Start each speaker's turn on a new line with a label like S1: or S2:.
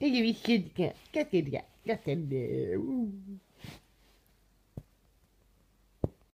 S1: Ele me chega, quer ter, quer ter.